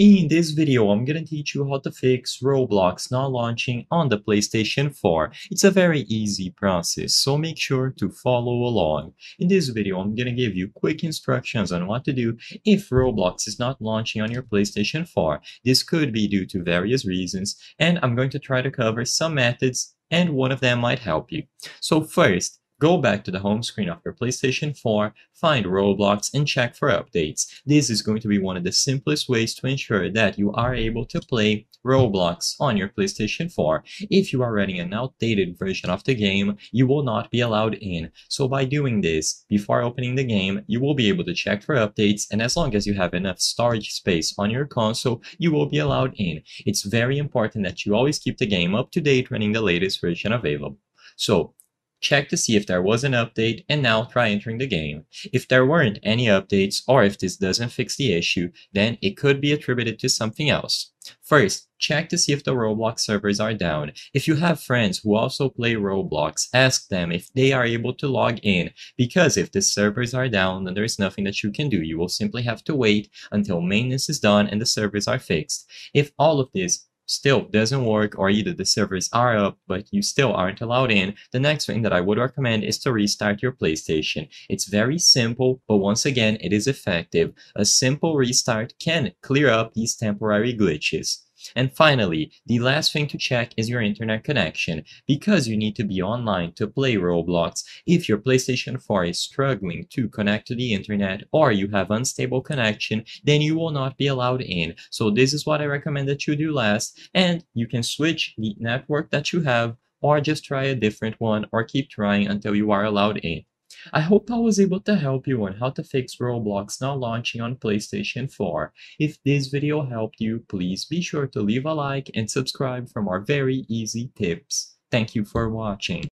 In this video, I'm gonna teach you how to fix Roblox not launching on the PlayStation 4. It's a very easy process, so make sure to follow along. In this video, I'm gonna give you quick instructions on what to do if Roblox is not launching on your PlayStation 4. This could be due to various reasons, and I'm going to try to cover some methods and one of them might help you. So first, Go back to the home screen of your PlayStation 4, find Roblox, and check for updates. This is going to be one of the simplest ways to ensure that you are able to play Roblox on your PlayStation 4. If you are running an outdated version of the game, you will not be allowed in. So by doing this, before opening the game, you will be able to check for updates, and as long as you have enough storage space on your console, you will be allowed in. It's very important that you always keep the game up to date running the latest version available. So check to see if there was an update, and now try entering the game. If there weren't any updates or if this doesn't fix the issue, then it could be attributed to something else. First, check to see if the Roblox servers are down. If you have friends who also play Roblox, ask them if they are able to log in, because if the servers are down, then there's nothing that you can do. You will simply have to wait until maintenance is done and the servers are fixed. If all of this still doesn't work or either the servers are up but you still aren't allowed in, the next thing that I would recommend is to restart your PlayStation. It's very simple, but once again, it is effective. A simple restart can clear up these temporary glitches. And finally, the last thing to check is your internet connection, because you need to be online to play Roblox. If your PlayStation 4 is struggling to connect to the internet or you have unstable connection, then you will not be allowed in. So this is what I recommend that you do last, and you can switch the network that you have or just try a different one or keep trying until you are allowed in. I hope I was able to help you on how to fix Roblox not launching on PlayStation 4. If this video helped you, please be sure to leave a like and subscribe for more very easy tips. Thank you for watching.